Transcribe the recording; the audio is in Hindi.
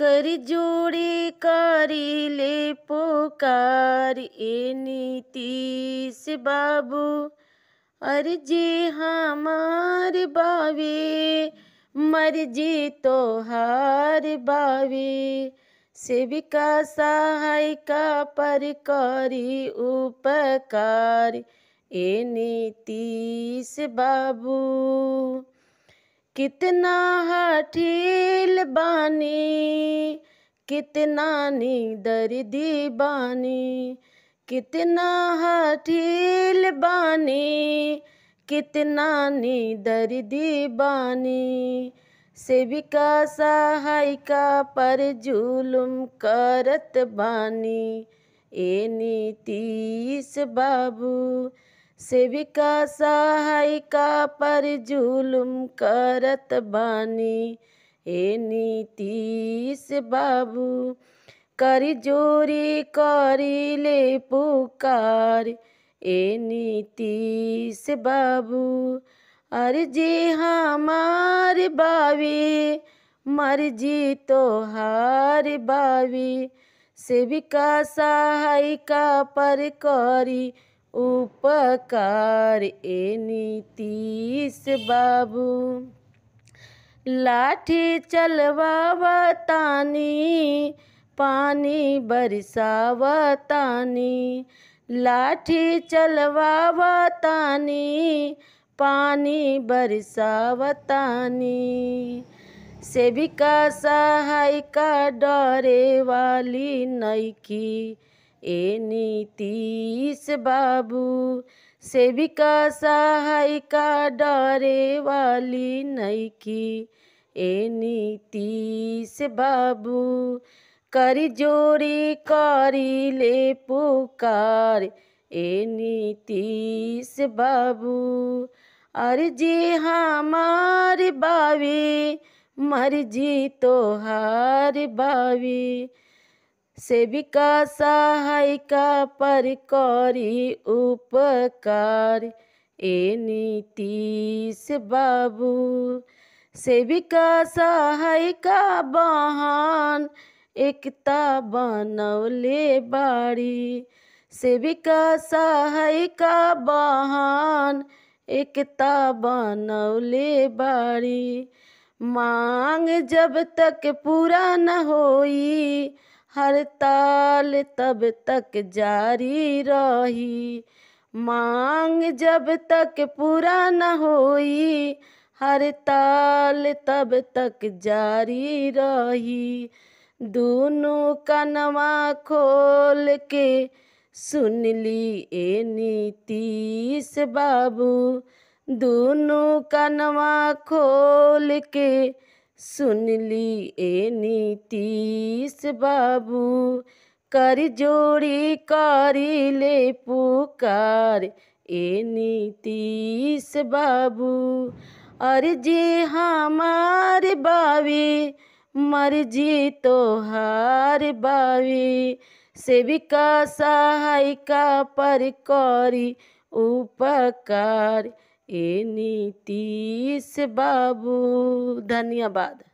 कर जोड़े कारी ले पोकार ए नीतीश बाबू अरे जे हमार बावे मर जे हार बावे सेविका सहायिका पर करी उपकार ए नीतीश बाबू कितना हठील बानी कितना नी दर्दी बानी कितना हठील बानी कितना नी दर्दी बानी सेविका सहायिका पर जुलुम करत बानी ए नीतीश बाबू सेविका सहायिका पर जुलुम करत बानी ए नीतीश बाबू करी जोरी करी ले पुकार ए नीतीश बाबू अरे जी हमार बावी मर्जी तोहार बावी सेविका सहायिका पर करी उपकार ए नीतीश बाबू लाठी चलवावतानी पानी बरसावतानी लाठी चलवावतानी पानी बरसावतानी सेविका सहायिका डरे वाली नईकी ए नीतीश बाबू सेविका सहायिका डरे वाली की ए नीतीश बाबू करी जोड़ी करी ले पुकार ए नीतीश बाबू अरे बाबी मर बावी तो हार बावी सेविका सहायिका परिकरी उपकार ए नीतीश बाबू सेविका सहायिका बहन एकता बनौले बाड़ी सेविका सहायिका बहन एकता बनौले बाड़ी मांग जब तक पूरा न होई हड़ताल तब तक जारी रही मांग जब तक पूरा न होई हड़ताल तब तक जारी रही दोनों कनवा खोल के सुन ली ए नीतीश बाबू दोनों कनवा खोल के सुन ए नीतीश बाबू कर जोड़ी कारी ले पुकार ए नीतीश बाबू अर्जी हमार बावी मर्जी तो हार बावी सेविका सहायिका पर करी उपकार ए नीतीश बाबू धन्यवाद